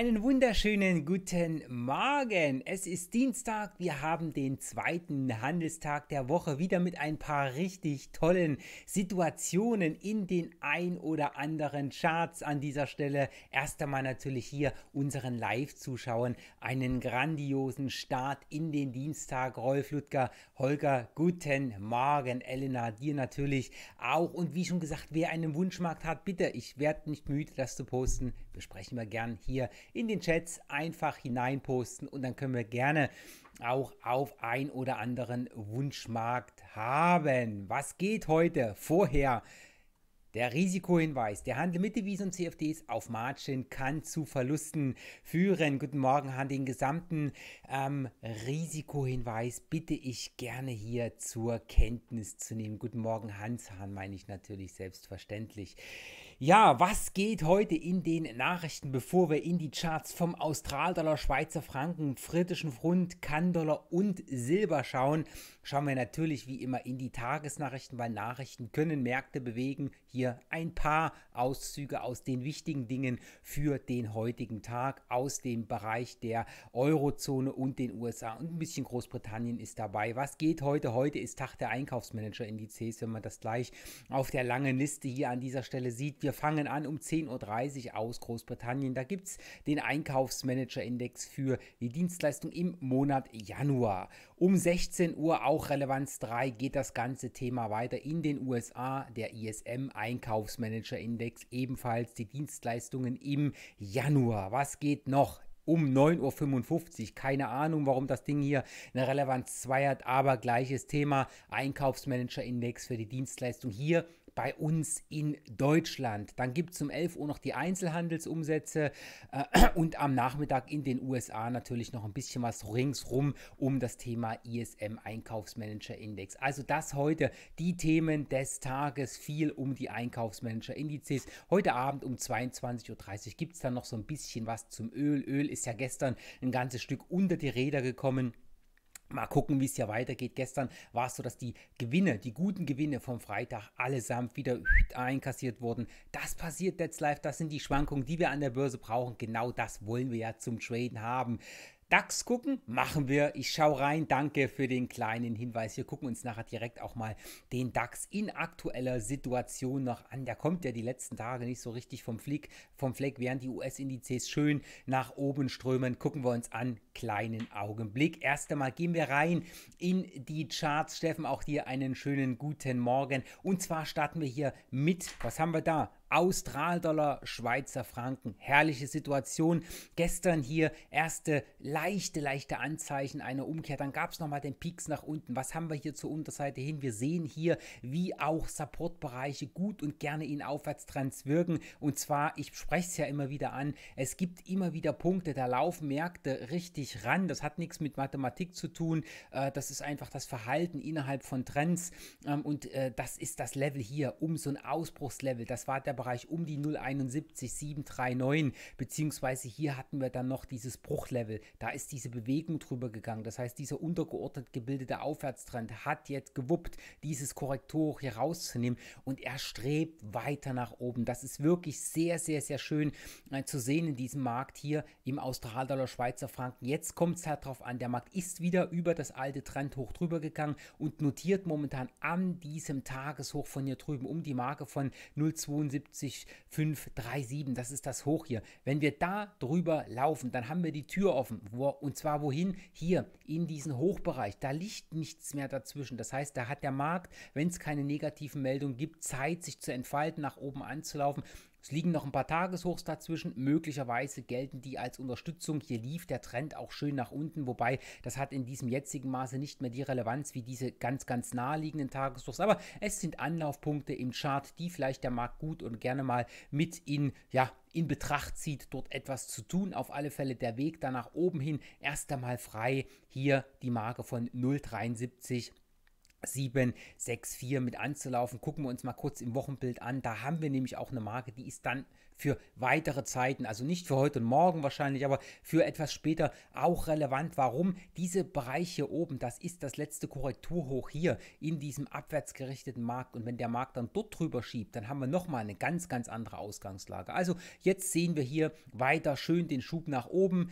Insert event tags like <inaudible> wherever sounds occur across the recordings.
Einen wunderschönen guten Morgen. Es ist Dienstag. Wir haben den zweiten Handelstag der Woche wieder mit ein paar richtig tollen Situationen in den ein oder anderen Charts an dieser Stelle. Erst einmal natürlich hier unseren Live-Zuschauern einen grandiosen Start in den Dienstag. Rolf Ludger, Holger, guten Morgen. Elena, dir natürlich auch. Und wie schon gesagt, wer einen Wunschmarkt hat, bitte, ich werde nicht müde, das zu posten besprechen wir gern hier in den Chats einfach hineinposten und dann können wir gerne auch auf ein oder anderen Wunschmarkt haben. Was geht heute vorher? Der Risikohinweis, der Handel mit Devisen und CFDs auf Margin kann zu Verlusten führen. Guten Morgen, Han, den gesamten ähm, Risikohinweis bitte ich gerne hier zur Kenntnis zu nehmen. Guten Morgen, Hans Hahn meine ich natürlich selbstverständlich. Ja, was geht heute in den Nachrichten, bevor wir in die Charts vom Australdollar, Schweizer Franken, britischen Pfund, Kandollar und Silber schauen? Schauen wir natürlich wie immer in die Tagesnachrichten, weil Nachrichten können Märkte bewegen. Hier ein paar Auszüge aus den wichtigen Dingen für den heutigen Tag aus dem Bereich der Eurozone und den USA und ein bisschen Großbritannien ist dabei. Was geht heute? Heute ist Tag der Einkaufsmanager-Indizes, wenn man das gleich auf der langen Liste hier an dieser Stelle sieht. Wir wir fangen an um 10.30 Uhr aus Großbritannien. Da gibt es den Einkaufsmanager-Index für die Dienstleistung im Monat Januar. Um 16 Uhr auch Relevanz 3 geht das ganze Thema weiter in den USA. Der ISM Einkaufsmanager-Index ebenfalls die Dienstleistungen im Januar. Was geht noch? um 9.55 Uhr. Keine Ahnung, warum das Ding hier eine Relevanz 2 hat, aber gleiches Thema. Einkaufsmanager-Index für die Dienstleistung hier bei uns in Deutschland. Dann gibt es um 11 Uhr noch die Einzelhandelsumsätze äh, <clears throat> und am Nachmittag in den USA natürlich noch ein bisschen was ringsrum um das Thema ISM Einkaufsmanager-Index. Also das heute die Themen des Tages, viel um die Einkaufsmanager-Indizes. Heute Abend um 22.30 Uhr gibt es dann noch so ein bisschen was zum Öl. Öl ist ja gestern ein ganzes Stück unter die Räder gekommen. Mal gucken, wie es hier weitergeht. Gestern war es so, dass die Gewinne, die guten Gewinne vom Freitag allesamt wieder einkassiert wurden. Das passiert jetzt Live, das sind die Schwankungen, die wir an der Börse brauchen. Genau das wollen wir ja zum Traden haben. DAX gucken, machen wir. Ich schau rein. Danke für den kleinen Hinweis. Wir gucken uns nachher direkt auch mal den DAX in aktueller Situation noch an. Der kommt ja die letzten Tage nicht so richtig vom Flick, vom Fleck, während die US-Indizes schön nach oben strömen. Gucken wir uns an kleinen Augenblick. Erst einmal gehen wir rein in die Charts. Steffen, auch dir einen schönen guten Morgen. Und zwar starten wir hier mit, was haben wir da? Australdollar, Schweizer Franken. Herrliche Situation. Gestern hier erste leichte, leichte Anzeichen einer Umkehr. Dann gab es nochmal den Peaks nach unten. Was haben wir hier zur Unterseite hin? Wir sehen hier, wie auch Supportbereiche gut und gerne in Aufwärtstrends wirken. Und zwar, ich spreche es ja immer wieder an, es gibt immer wieder Punkte, da laufen Märkte richtig wirklich ran. Das hat nichts mit Mathematik zu tun. Äh, das ist einfach das Verhalten innerhalb von Trends. Ähm, und äh, das ist das Level hier, um so ein Ausbruchslevel. Das war der Bereich um die 071, 739, beziehungsweise hier hatten wir dann noch dieses Bruchlevel. Da ist diese Bewegung drüber gegangen. Das heißt, dieser untergeordnet gebildete Aufwärtstrend hat jetzt gewuppt, dieses Korrektor hier rauszunehmen und er strebt weiter nach oben. Das ist wirklich sehr, sehr, sehr schön äh, zu sehen in diesem Markt hier im Australdollar Schweizer Franken. Jetzt jetzt kommt es halt drauf an. Der Markt ist wieder über das alte Trendhoch drüber gegangen und notiert momentan an diesem Tageshoch von hier drüben um die Marke von 0,72537. Das ist das Hoch hier. Wenn wir da drüber laufen, dann haben wir die Tür offen. Wo, und zwar wohin? Hier in diesen Hochbereich. Da liegt nichts mehr dazwischen. Das heißt, da hat der Markt, wenn es keine negativen Meldungen gibt, Zeit, sich zu entfalten, nach oben anzulaufen. Es liegen noch ein paar Tageshochs dazwischen. Möglicherweise gelten die als Unterstützung. Hier lief der Trend auch schön nach unten, wobei das hat in diesem jetzigen Maße nicht mehr die Relevanz wie diese ganz, ganz naheliegenden Tageshochs. Aber es sind Anlaufpunkte im Chart, die vielleicht der Markt gut und gerne mal mit in, ja, in Betracht zieht, dort etwas zu tun. Auf alle Fälle der Weg da nach oben hin erst einmal frei. Hier die Marke von 0,73 764 mit anzulaufen. Gucken wir uns mal kurz im Wochenbild an. Da haben wir nämlich auch eine Marke, die ist dann für weitere Zeiten, also nicht für heute und morgen wahrscheinlich, aber für etwas später auch relevant. Warum? Diese Bereich hier oben, das ist das letzte Korrekturhoch hier in diesem abwärts gerichteten Markt. Und wenn der Markt dann dort drüber schiebt, dann haben wir nochmal eine ganz, ganz andere Ausgangslage. Also jetzt sehen wir hier weiter schön den Schub nach oben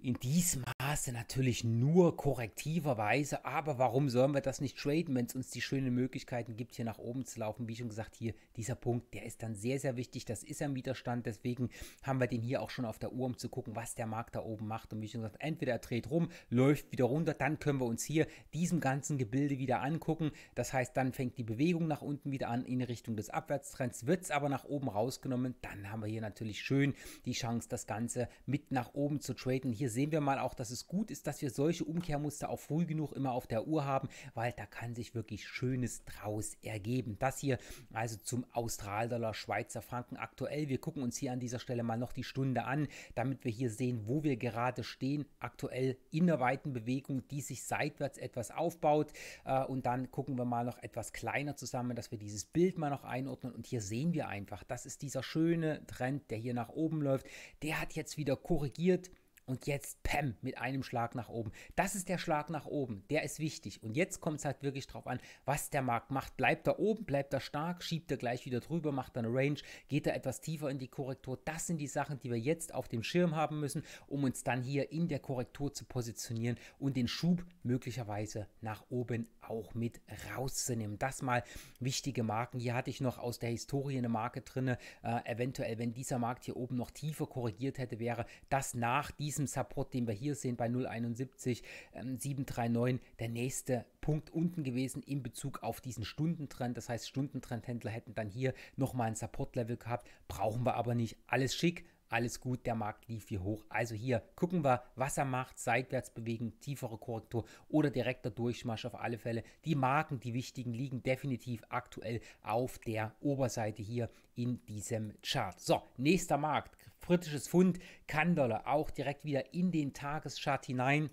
in diesem Maße natürlich nur korrektiverweise, aber warum sollen wir das nicht traden, wenn es uns die schönen Möglichkeiten gibt, hier nach oben zu laufen? Wie schon gesagt, hier dieser Punkt, der ist dann sehr, sehr wichtig. Das ist ein Widerstand, deswegen haben wir den hier auch schon auf der Uhr, um zu gucken, was der Markt da oben macht. Und wie schon gesagt, entweder er dreht rum, läuft wieder runter, dann können wir uns hier diesem ganzen Gebilde wieder angucken. Das heißt, dann fängt die Bewegung nach unten wieder an in Richtung des Abwärtstrends, wird es aber nach oben rausgenommen. Dann haben wir hier natürlich schön die Chance, das Ganze mit nach oben zu traden. Hier hier sehen wir mal auch, dass es gut ist, dass wir solche Umkehrmuster auch früh genug immer auf der Uhr haben, weil da kann sich wirklich Schönes draus ergeben. Das hier also zum Australdollar, Schweizer Franken aktuell. Wir gucken uns hier an dieser Stelle mal noch die Stunde an, damit wir hier sehen, wo wir gerade stehen. Aktuell in der weiten Bewegung, die sich seitwärts etwas aufbaut. Äh, und dann gucken wir mal noch etwas kleiner zusammen, dass wir dieses Bild mal noch einordnen. Und hier sehen wir einfach, das ist dieser schöne Trend, der hier nach oben läuft. Der hat jetzt wieder korrigiert und jetzt Pam mit einem Schlag nach oben. Das ist der Schlag nach oben, der ist wichtig. Und jetzt kommt es halt wirklich drauf an, was der Markt macht. Bleibt er oben, bleibt er stark, schiebt er gleich wieder drüber, macht dann eine Range, geht er etwas tiefer in die Korrektur. Das sind die Sachen, die wir jetzt auf dem Schirm haben müssen, um uns dann hier in der Korrektur zu positionieren und den Schub möglicherweise nach oben auch mit rauszunehmen. Das mal wichtige Marken. Hier hatte ich noch aus der Historie eine Marke drin. Äh, eventuell, wenn dieser Markt hier oben noch tiefer korrigiert hätte, wäre das nach diesem Support, den wir hier sehen bei 0,71, ähm, 739, der nächste Punkt unten gewesen in Bezug auf diesen Stundentrend. Das heißt, Stundentrendhändler hätten dann hier nochmal ein Support-Level gehabt. Brauchen wir aber nicht. Alles schick alles gut, der Markt lief hier hoch. Also hier gucken wir, was er macht, seitwärts bewegen, tiefere Korrektur oder direkter Durchmarsch auf alle Fälle. Die Marken, die wichtigen, liegen definitiv aktuell auf der Oberseite hier in diesem Chart. So, nächster Markt, britisches Pfund, Kandolle, auch direkt wieder in den Tagesschart hinein.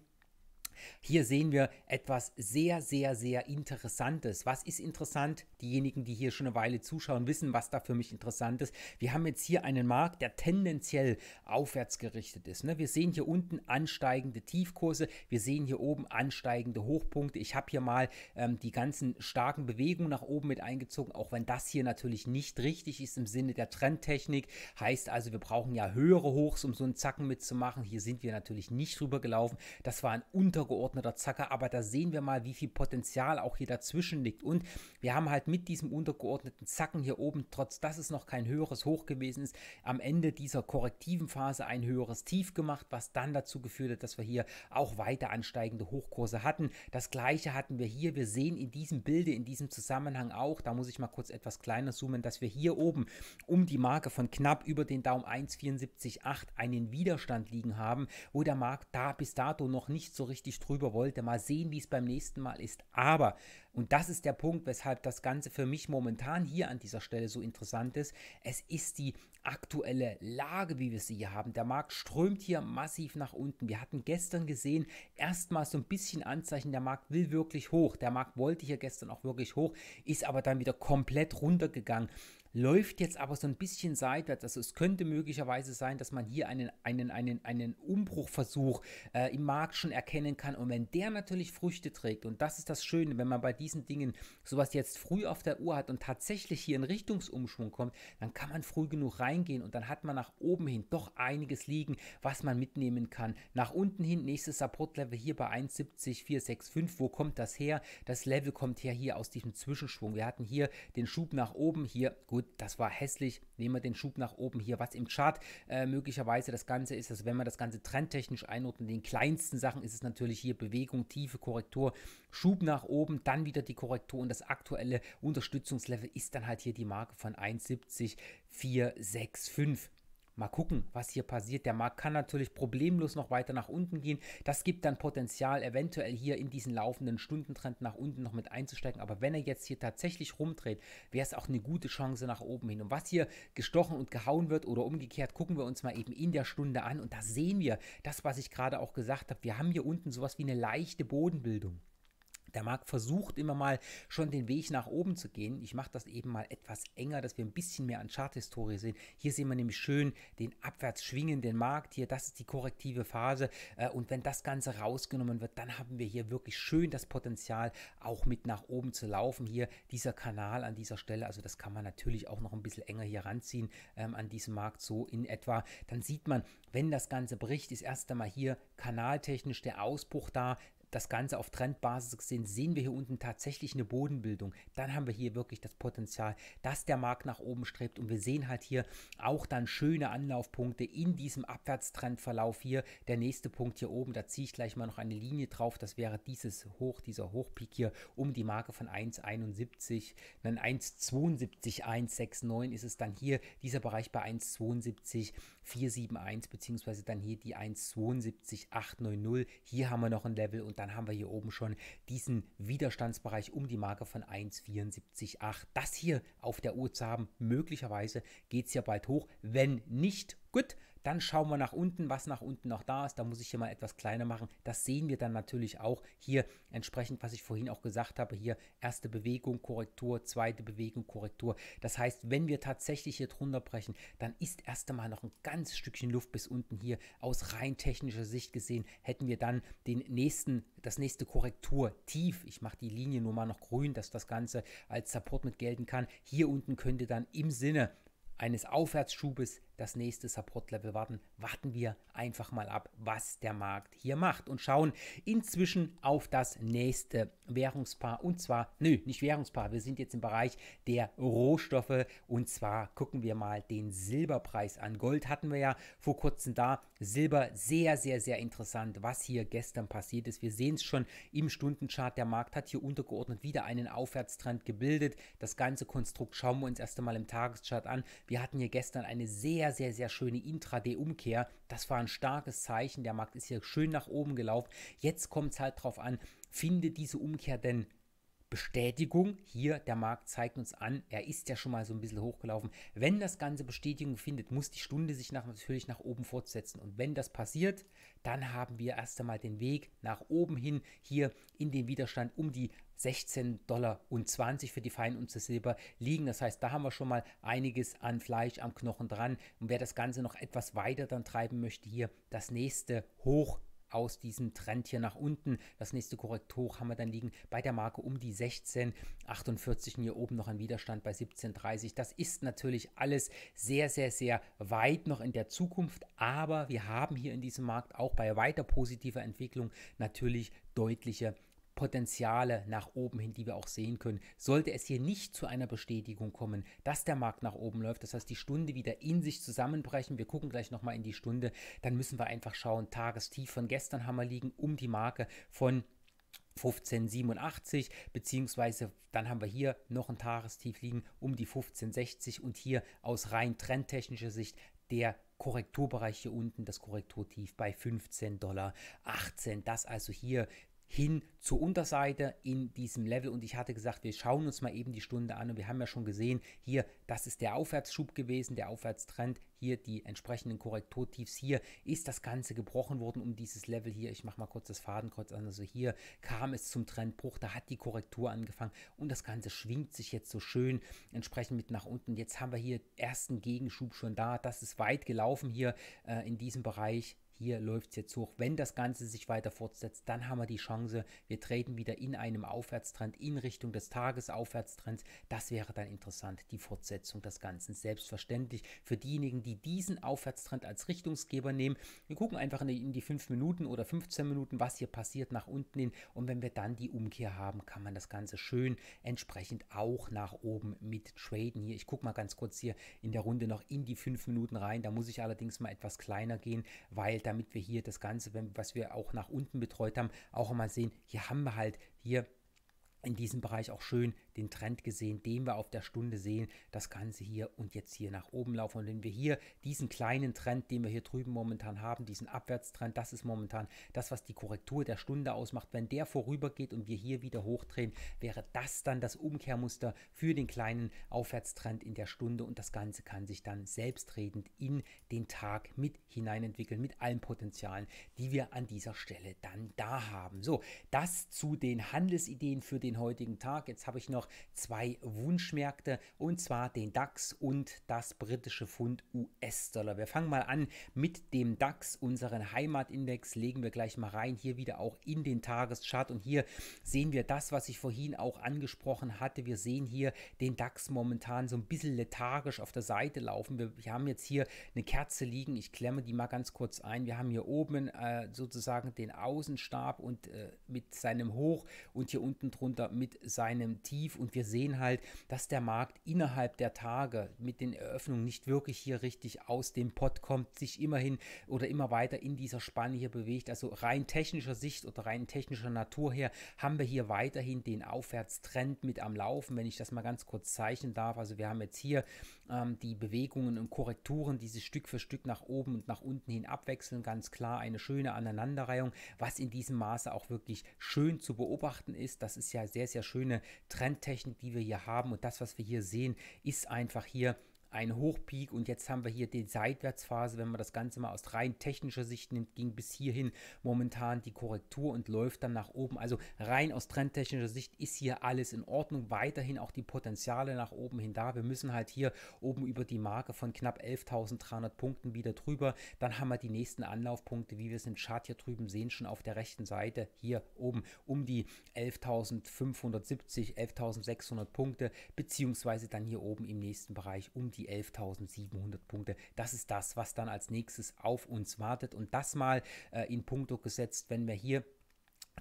Hier sehen wir etwas sehr, sehr, sehr Interessantes. Was ist interessant? Diejenigen, die hier schon eine Weile zuschauen, wissen, was da für mich interessant ist. Wir haben jetzt hier einen Markt, der tendenziell aufwärts gerichtet ist. Ne? Wir sehen hier unten ansteigende Tiefkurse, wir sehen hier oben ansteigende Hochpunkte. Ich habe hier mal ähm, die ganzen starken Bewegungen nach oben mit eingezogen, auch wenn das hier natürlich nicht richtig ist im Sinne der Trendtechnik. Heißt also, wir brauchen ja höhere Hochs, um so einen Zacken mitzumachen. Hier sind wir natürlich nicht drüber gelaufen. Das war ein unter untergeordneter Zacker, aber da sehen wir mal, wie viel Potenzial auch hier dazwischen liegt. Und wir haben halt mit diesem untergeordneten Zacken hier oben, trotz dass es noch kein höheres Hoch gewesen ist, am Ende dieser korrektiven Phase ein höheres Tief gemacht, was dann dazu geführt hat, dass wir hier auch weiter ansteigende Hochkurse hatten. Das gleiche hatten wir hier. Wir sehen in diesem Bilde, in diesem Zusammenhang auch, da muss ich mal kurz etwas kleiner zoomen, dass wir hier oben um die Marke von knapp über den Daumen 1,74,8 einen Widerstand liegen haben, wo der Markt da bis dato noch nicht so richtig richtig drüber wollte. Mal sehen, wie es beim nächsten Mal ist. Aber, und das ist der Punkt, weshalb das Ganze für mich momentan hier an dieser Stelle so interessant ist, es ist die aktuelle Lage, wie wir sie hier haben. Der Markt strömt hier massiv nach unten. Wir hatten gestern gesehen, erstmal so ein bisschen Anzeichen, der Markt will wirklich hoch. Der Markt wollte hier gestern auch wirklich hoch, ist aber dann wieder komplett runtergegangen läuft jetzt aber so ein bisschen seitwärts. Also es könnte möglicherweise sein, dass man hier einen, einen, einen, einen Umbruchversuch äh, im Markt schon erkennen kann. Und wenn der natürlich Früchte trägt, und das ist das Schöne, wenn man bei diesen Dingen sowas jetzt früh auf der Uhr hat und tatsächlich hier in Richtungsumschwung kommt, dann kann man früh genug reingehen und dann hat man nach oben hin doch einiges liegen, was man mitnehmen kann. Nach unten hin, nächstes Supportlevel hier bei 1,70465. Wo kommt das her? Das Level kommt her hier aus diesem Zwischenschwung. Wir hatten hier den Schub nach oben, hier, gut, das war hässlich. Nehmen wir den Schub nach oben hier, was im Chart äh, möglicherweise das Ganze ist, also wenn wir das Ganze trendtechnisch einordnet, den kleinsten Sachen ist es natürlich hier Bewegung, tiefe Korrektur, Schub nach oben, dann wieder die Korrektur und das aktuelle Unterstützungslevel ist dann halt hier die Marke von 1,70465. Mal gucken, was hier passiert. Der Markt kann natürlich problemlos noch weiter nach unten gehen. Das gibt dann Potenzial, eventuell hier in diesen laufenden Stundentrend nach unten noch mit einzusteigen. Aber wenn er jetzt hier tatsächlich rumdreht, wäre es auch eine gute Chance nach oben hin. Und was hier gestochen und gehauen wird oder umgekehrt, gucken wir uns mal eben in der Stunde an. Und da sehen wir das, was ich gerade auch gesagt habe. Wir haben hier unten sowas wie eine leichte Bodenbildung. Der Markt versucht immer mal schon den Weg nach oben zu gehen. Ich mache das eben mal etwas enger, dass wir ein bisschen mehr an Charthistorie sehen. Hier sehen wir nämlich schön den abwärts schwingenden Markt. Hier, das ist die korrektive Phase. Äh, und wenn das Ganze rausgenommen wird, dann haben wir hier wirklich schön das Potenzial, auch mit nach oben zu laufen. Hier dieser Kanal an dieser Stelle, also das kann man natürlich auch noch ein bisschen enger hier ranziehen ähm, an diesem Markt, so in etwa. Dann sieht man, wenn das Ganze bricht, ist erst einmal hier kanaltechnisch der Ausbruch da das Ganze auf Trendbasis gesehen, sehen wir hier unten tatsächlich eine Bodenbildung. Dann haben wir hier wirklich das Potenzial, dass der Markt nach oben strebt und wir sehen halt hier auch dann schöne Anlaufpunkte in diesem Abwärtstrendverlauf hier. Der nächste Punkt hier oben, da ziehe ich gleich mal noch eine Linie drauf, das wäre dieses Hoch, dieser Hochpeak hier um die Marke von 1,71, dann 1,72, 1,69 ist es dann hier, dieser Bereich bei 1,72, 471 beziehungsweise dann hier die 1,72, 890. Hier haben wir noch ein Level und dann dann haben wir hier oben schon diesen Widerstandsbereich um die Marke von 1,74,8. Das hier auf der Uhr zu haben, möglicherweise geht es ja bald hoch. Wenn nicht, gut, dann schauen wir nach unten, was nach unten noch da ist. Da muss ich hier mal etwas kleiner machen. Das sehen wir dann natürlich auch hier entsprechend, was ich vorhin auch gesagt habe. Hier erste Bewegung, Korrektur, zweite Bewegung, Korrektur. Das heißt, wenn wir tatsächlich hier drunter brechen, dann ist erst einmal noch ein ganz Stückchen Luft bis unten hier. Aus rein technischer Sicht gesehen hätten wir dann den nächsten, das nächste Korrektur-Tief. Ich mache die Linie nur mal noch grün, dass das Ganze als Support mit gelten kann. Hier unten könnte dann im Sinne eines Aufwärtsschubes das nächste Support-Level warten, warten wir einfach mal ab, was der Markt hier macht und schauen inzwischen auf das nächste Währungspaar. Und zwar, nö, nicht Währungspaar, wir sind jetzt im Bereich der Rohstoffe. Und zwar gucken wir mal den Silberpreis an. Gold hatten wir ja vor kurzem da. Silber sehr, sehr, sehr interessant, was hier gestern passiert ist. Wir sehen es schon im Stundenchart. Der Markt hat hier untergeordnet wieder einen Aufwärtstrend gebildet. Das ganze Konstrukt schauen wir uns erst einmal im Tageschart an. Wir hatten hier gestern eine sehr sehr, sehr, sehr schöne Intraday-Umkehr. Das war ein starkes Zeichen. Der Markt ist hier schön nach oben gelaufen. Jetzt kommt es halt drauf an, finde diese Umkehr denn Bestätigung. Hier, der Markt zeigt uns an, er ist ja schon mal so ein bisschen hochgelaufen. Wenn das Ganze Bestätigung findet, muss die Stunde sich nach, natürlich nach oben fortsetzen. Und wenn das passiert, dann haben wir erst einmal den Weg nach oben hin, hier in den Widerstand um die 16,20 Dollar für die Feinunze Silber liegen. Das heißt, da haben wir schon mal einiges an Fleisch am Knochen dran. Und wer das Ganze noch etwas weiter dann treiben möchte, hier das nächste Hoch aus diesem Trend hier nach unten. Das nächste korrekt haben wir dann liegen bei der Marke um die 16,48 und hier oben noch ein Widerstand bei 17,30. Das ist natürlich alles sehr, sehr, sehr weit noch in der Zukunft, aber wir haben hier in diesem Markt auch bei weiter positiver Entwicklung natürlich deutliche Potenziale nach oben hin, die wir auch sehen können. Sollte es hier nicht zu einer Bestätigung kommen, dass der Markt nach oben läuft, das heißt die Stunde wieder in sich zusammenbrechen, wir gucken gleich nochmal in die Stunde, dann müssen wir einfach schauen, Tagestief von gestern haben wir liegen um die Marke von 1587, beziehungsweise dann haben wir hier noch ein Tagestief liegen um die 1560 und hier aus rein trendtechnischer Sicht der Korrekturbereich hier unten, das Korrekturtief bei 15,18 Dollar Das also hier hin zur Unterseite in diesem Level. Und ich hatte gesagt, wir schauen uns mal eben die Stunde an. Und wir haben ja schon gesehen, hier, das ist der Aufwärtsschub gewesen, der Aufwärtstrend. Hier die entsprechenden Korrekturtiefs. Hier ist das Ganze gebrochen worden um dieses Level hier. Ich mache mal kurz das Fadenkreuz an. Also hier kam es zum Trendbruch. Da hat die Korrektur angefangen. Und das Ganze schwingt sich jetzt so schön entsprechend mit nach unten. Jetzt haben wir hier ersten Gegenschub schon da. Das ist weit gelaufen hier äh, in diesem Bereich hier läuft es jetzt hoch. Wenn das Ganze sich weiter fortsetzt, dann haben wir die Chance, wir treten wieder in einem Aufwärtstrend in Richtung des Tagesaufwärtstrends. Das wäre dann interessant, die Fortsetzung des Ganzen. Selbstverständlich für diejenigen, die diesen Aufwärtstrend als Richtungsgeber nehmen. Wir gucken einfach in die 5 Minuten oder 15 Minuten, was hier passiert nach unten hin. Und wenn wir dann die Umkehr haben, kann man das Ganze schön entsprechend auch nach oben mit traden. Hier, ich gucke mal ganz kurz hier in der Runde noch in die 5 Minuten rein. Da muss ich allerdings mal etwas kleiner gehen, weil damit wir hier das Ganze, was wir auch nach unten betreut haben, auch mal sehen, hier haben wir halt hier in diesem Bereich auch schön den Trend gesehen, den wir auf der Stunde sehen, das Ganze hier und jetzt hier nach oben laufen. Und wenn wir hier diesen kleinen Trend, den wir hier drüben momentan haben, diesen Abwärtstrend, das ist momentan das, was die Korrektur der Stunde ausmacht. Wenn der vorübergeht und wir hier wieder hochdrehen, wäre das dann das Umkehrmuster für den kleinen Aufwärtstrend in der Stunde und das Ganze kann sich dann selbstredend in den Tag mit hineinentwickeln, mit allen Potenzialen, die wir an dieser Stelle dann da haben. So, das zu den Handelsideen für den den heutigen Tag. Jetzt habe ich noch zwei Wunschmärkte und zwar den DAX und das britische Pfund US-Dollar. Wir fangen mal an mit dem DAX, unseren Heimatindex, legen wir gleich mal rein. Hier wieder auch in den Tageschart und hier sehen wir das, was ich vorhin auch angesprochen hatte. Wir sehen hier den DAX momentan so ein bisschen lethargisch auf der Seite laufen. Wir, wir haben jetzt hier eine Kerze liegen. Ich klemme die mal ganz kurz ein. Wir haben hier oben äh, sozusagen den Außenstab und äh, mit seinem Hoch und hier unten drunter Anleger mit seinem Tief und wir sehen halt, dass der Markt innerhalb der Tage mit den Eröffnungen nicht wirklich hier richtig aus dem Pott kommt, sich immerhin oder immer weiter in dieser Spanne hier bewegt. Also rein technischer Sicht oder rein technischer Natur her haben wir hier weiterhin den Aufwärtstrend mit am Laufen, wenn ich das mal ganz kurz zeichnen darf. Also wir haben jetzt hier ähm, die Bewegungen und Korrekturen, die sich Stück für Stück nach oben und nach unten hin abwechseln. Ganz klar eine schöne Aneinanderreihung, was in diesem Maße auch wirklich schön zu beobachten ist. Das ist ja sehr, sehr schöne Trendtechnik, die wir hier haben. Und das, was wir hier sehen, ist einfach hier ein Hochpeak und jetzt haben wir hier die Seitwärtsphase, wenn man das Ganze mal aus rein technischer Sicht nimmt, ging bis hierhin momentan die Korrektur und läuft dann nach oben. Also rein aus trendtechnischer Sicht ist hier alles in Ordnung, weiterhin auch die Potenziale nach oben hin da. Wir müssen halt hier oben über die Marke von knapp 11.300 Punkten wieder drüber, dann haben wir die nächsten Anlaufpunkte, wie wir es im Chart hier drüben sehen, schon auf der rechten Seite hier oben um die 11.570, 11.600 Punkte, beziehungsweise dann hier oben im nächsten Bereich um die die 11.700 Punkte. Das ist das, was dann als nächstes auf uns wartet. Und das mal äh, in puncto gesetzt, wenn wir hier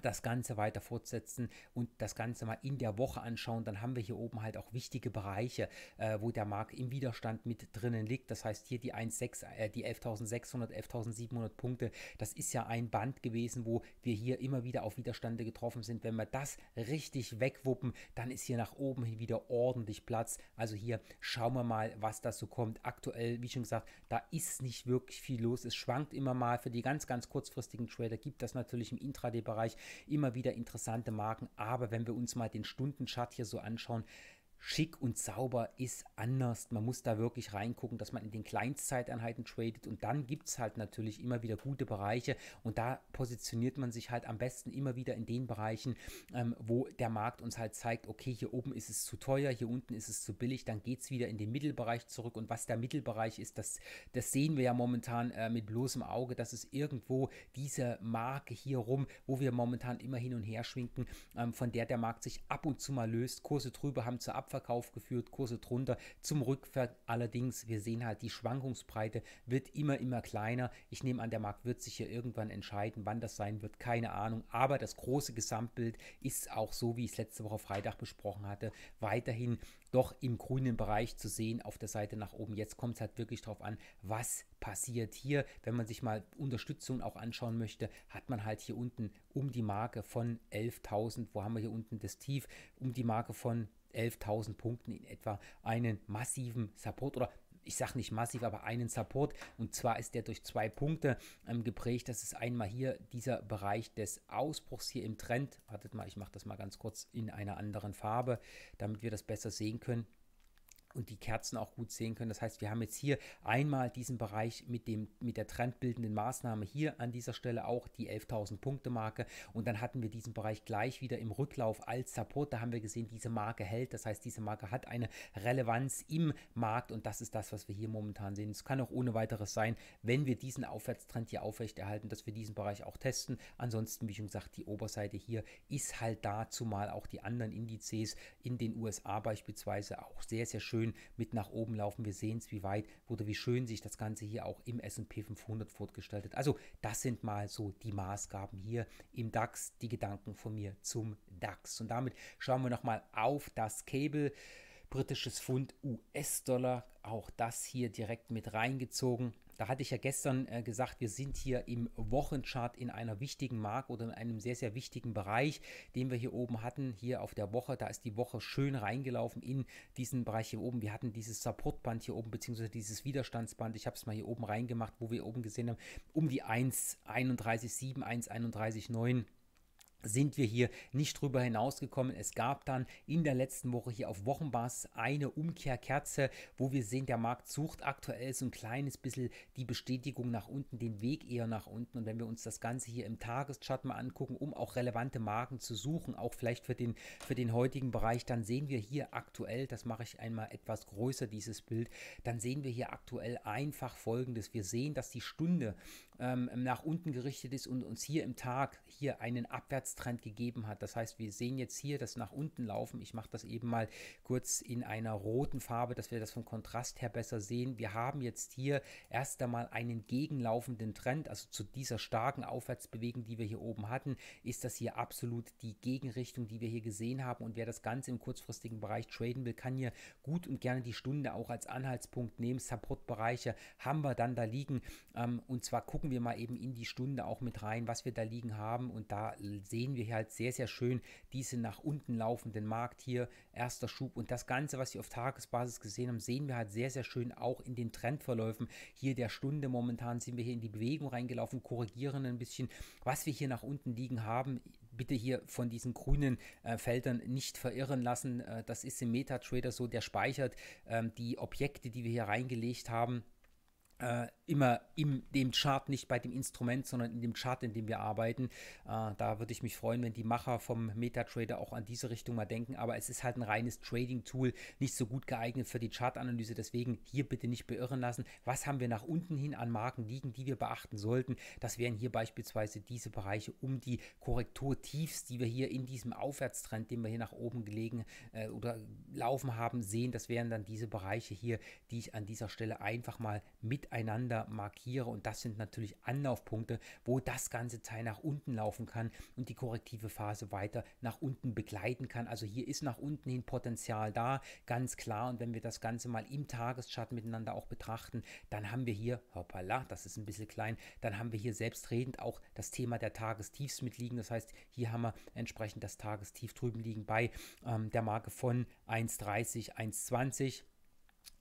das Ganze weiter fortsetzen und das Ganze mal in der Woche anschauen, dann haben wir hier oben halt auch wichtige Bereiche, äh, wo der Markt im Widerstand mit drinnen liegt. Das heißt hier die 1,6, äh, die 11.600, 11.700 Punkte, das ist ja ein Band gewesen, wo wir hier immer wieder auf Widerstände getroffen sind. Wenn wir das richtig wegwuppen, dann ist hier nach oben hin wieder ordentlich Platz. Also hier schauen wir mal, was da so kommt. Aktuell, wie schon gesagt, da ist nicht wirklich viel los. Es schwankt immer mal. Für die ganz, ganz kurzfristigen Trader gibt das natürlich im Intraday-Bereich immer wieder interessante Marken. Aber wenn wir uns mal den Stundenchart hier so anschauen, schick und sauber ist anders. Man muss da wirklich reingucken, dass man in den Kleinstzeiteinheiten tradet und dann gibt es halt natürlich immer wieder gute Bereiche und da positioniert man sich halt am besten immer wieder in den Bereichen, ähm, wo der Markt uns halt zeigt, okay, hier oben ist es zu teuer, hier unten ist es zu billig, dann geht es wieder in den Mittelbereich zurück und was der Mittelbereich ist, das, das sehen wir ja momentan äh, mit bloßem Auge, das ist irgendwo diese Marke hier rum, wo wir momentan immer hin und her schwinken, ähm, von der der Markt sich ab und zu mal löst, Kurse drüber haben zur Ab Abverkauf geführt, Kurse drunter. Zum Rückverkauf. allerdings, wir sehen halt, die Schwankungsbreite wird immer, immer kleiner. Ich nehme an, der Markt wird sich hier irgendwann entscheiden, wann das sein wird, keine Ahnung. Aber das große Gesamtbild ist auch so, wie ich es letzte Woche Freitag besprochen hatte, weiterhin doch im grünen Bereich zu sehen auf der Seite nach oben. Jetzt kommt es halt wirklich darauf an, was passiert hier. Wenn man sich mal Unterstützung auch anschauen möchte, hat man halt hier unten um die Marke von 11.000, wo haben wir hier unten das Tief, um die Marke von 11.000 Punkten in etwa einen massiven Support oder ich sage nicht massiv, aber einen Support. Und zwar ist der durch zwei Punkte ähm, geprägt. Das ist einmal hier dieser Bereich des Ausbruchs hier im Trend. Wartet mal, ich mache das mal ganz kurz in einer anderen Farbe, damit wir das besser sehen können und die Kerzen auch gut sehen können. Das heißt, wir haben jetzt hier einmal diesen Bereich mit, dem, mit der trendbildenden Maßnahme hier an dieser Stelle auch die 11.000 Punkte Marke und dann hatten wir diesen Bereich gleich wieder im Rücklauf als Support. Da haben wir gesehen, diese Marke hält. Das heißt, diese Marke hat eine Relevanz im Markt und das ist das, was wir hier momentan sehen. Es kann auch ohne weiteres sein, wenn wir diesen Aufwärtstrend hier aufrechterhalten, dass wir diesen Bereich auch testen. Ansonsten, wie schon gesagt, die Oberseite hier ist halt da, zumal auch die anderen Indizes in den USA beispielsweise auch sehr, sehr schön schön mit nach oben laufen. Wir sehen es, wie weit oder wie schön sich das Ganze hier auch im S&P 500 fortgestaltet. Also das sind mal so die Maßgaben hier im DAX, die Gedanken von mir zum DAX. Und damit schauen wir nochmal auf das Cable britisches Pfund US-Dollar, auch das hier direkt mit reingezogen. Da hatte ich ja gestern äh, gesagt, wir sind hier im Wochenchart in einer wichtigen Marke oder in einem sehr, sehr wichtigen Bereich, den wir hier oben hatten, hier auf der Woche. Da ist die Woche schön reingelaufen in diesen Bereich hier oben. Wir hatten dieses Supportband hier oben, beziehungsweise dieses Widerstandsband. Ich habe es mal hier oben reingemacht, wo wir oben gesehen haben, um die 1,31,7, 1,31,9 sind wir hier nicht drüber hinausgekommen. Es gab dann in der letzten Woche hier auf Wochenbasis eine Umkehrkerze, wo wir sehen, der Markt sucht aktuell so ein kleines bisschen die Bestätigung nach unten, den Weg eher nach unten. Und wenn wir uns das Ganze hier im Tageschart mal angucken, um auch relevante Marken zu suchen, auch vielleicht für den, für den heutigen Bereich, dann sehen wir hier aktuell, das mache ich einmal etwas größer, dieses Bild, dann sehen wir hier aktuell einfach folgendes. Wir sehen, dass die Stunde ähm, nach unten gerichtet ist und uns hier im Tag hier einen Abwärtstrend gegeben hat. Das heißt, wir sehen jetzt hier das nach unten laufen. Ich mache das eben mal kurz in einer roten Farbe, dass wir das vom Kontrast her besser sehen. Wir haben jetzt hier erst einmal einen gegenlaufenden Trend, also zu dieser starken Aufwärtsbewegung, die wir hier oben hatten, ist das hier absolut die Gegenrichtung, die wir hier gesehen haben. Und wer das Ganze im kurzfristigen Bereich traden will, kann hier gut und gerne die Stunde auch als Anhaltspunkt nehmen. Supportbereiche haben wir dann da liegen ähm, und zwar gucken gucken wir mal eben in die Stunde auch mit rein, was wir da liegen haben. Und da sehen wir halt sehr, sehr schön diesen nach unten laufenden Markt hier. Erster Schub und das Ganze, was wir auf Tagesbasis gesehen haben, sehen wir halt sehr, sehr schön auch in den Trendverläufen hier der Stunde. Momentan sind wir hier in die Bewegung reingelaufen, korrigieren ein bisschen, was wir hier nach unten liegen haben. Bitte hier von diesen grünen äh, Feldern nicht verirren lassen. Äh, das ist im MetaTrader so, der speichert äh, die Objekte, die wir hier reingelegt haben äh, immer in dem Chart, nicht bei dem Instrument, sondern in dem Chart, in dem wir arbeiten. Äh, da würde ich mich freuen, wenn die Macher vom MetaTrader auch an diese Richtung mal denken. Aber es ist halt ein reines Trading-Tool, nicht so gut geeignet für die Chartanalyse. Deswegen hier bitte nicht beirren lassen. Was haben wir nach unten hin an Marken liegen, die wir beachten sollten? Das wären hier beispielsweise diese Bereiche um die Korrekturtiefs, die wir hier in diesem Aufwärtstrend, den wir hier nach oben gelegen äh, oder laufen haben, sehen. Das wären dann diese Bereiche hier, die ich an dieser Stelle einfach mal mit miteinander markiere. Und das sind natürlich Anlaufpunkte, wo das ganze Teil nach unten laufen kann und die korrektive Phase weiter nach unten begleiten kann. Also hier ist nach unten hin Potenzial da, ganz klar. Und wenn wir das Ganze mal im Tageschart miteinander auch betrachten, dann haben wir hier, hoppala, das ist ein bisschen klein, dann haben wir hier selbstredend auch das Thema der Tagestiefs mitliegen. Das heißt, hier haben wir entsprechend das Tagestief drüben liegen bei ähm, der Marke von 1,30, 1,20.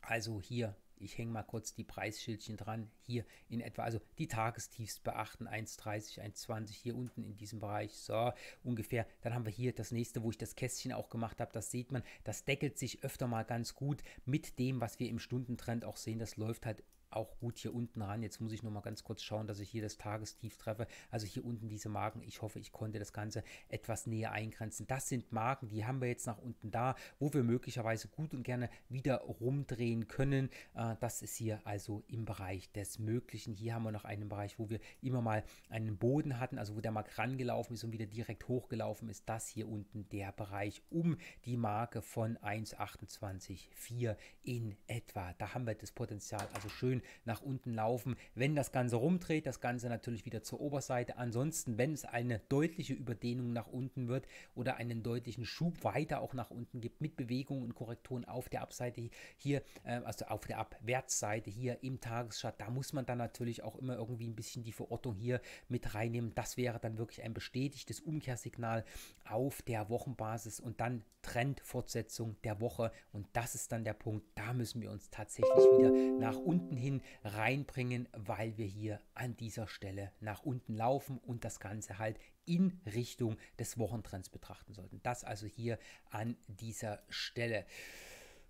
Also hier ich hänge mal kurz die Preisschildchen dran. Hier in etwa, also die Tagestiefs beachten, 1,30, 1,20 hier unten in diesem Bereich. So ungefähr. Dann haben wir hier das nächste, wo ich das Kästchen auch gemacht habe. Das sieht man, das deckelt sich öfter mal ganz gut mit dem, was wir im Stundentrend auch sehen. Das läuft halt auch gut hier unten ran. Jetzt muss ich nur mal ganz kurz schauen, dass ich hier das Tagestief treffe. Also hier unten diese Marken. Ich hoffe, ich konnte das Ganze etwas näher eingrenzen. Das sind Marken, die haben wir jetzt nach unten da, wo wir möglicherweise gut und gerne wieder rumdrehen können. Äh, das ist hier also im Bereich des Möglichen. Hier haben wir noch einen Bereich, wo wir immer mal einen Boden hatten, also wo der Markt rangelaufen ist und wieder direkt hochgelaufen ist. Das hier unten der Bereich um die Marke von 1,28,4 in etwa. Da haben wir das Potenzial also schön nach unten laufen, wenn das Ganze rumdreht, das Ganze natürlich wieder zur Oberseite. Ansonsten, wenn es eine deutliche Überdehnung nach unten wird oder einen deutlichen Schub weiter auch nach unten gibt mit Bewegungen und Korrekturen auf der Abseite hier, äh, also auf der Abwärtsseite hier im Tagesschart, da muss man dann natürlich auch immer irgendwie ein bisschen die Verortung hier mit reinnehmen. Das wäre dann wirklich ein bestätigtes Umkehrsignal auf der Wochenbasis und dann Trendfortsetzung der Woche. Und das ist dann der Punkt, da müssen wir uns tatsächlich wieder nach unten hin Ideen reinbringen, weil wir hier an dieser Stelle nach unten laufen und das Ganze halt in Richtung des Wochentrends betrachten sollten. Das also hier an dieser Stelle.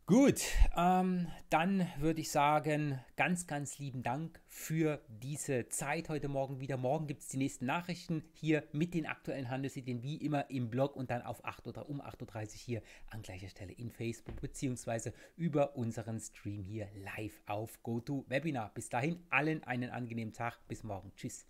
Gut, ähm, dann würde ich sagen, ganz, ganz lieben Dank für diese Zeit heute Morgen wieder. Morgen gibt es die nächsten Nachrichten hier mit den aktuellen Handelsideen, wie immer im Blog und dann auf 8 oder um 8.30 Uhr hier an gleicher Stelle in Facebook bzw. über unseren Stream hier live auf GoToWebinar. Bis dahin allen einen angenehmen Tag. Bis morgen. Tschüss.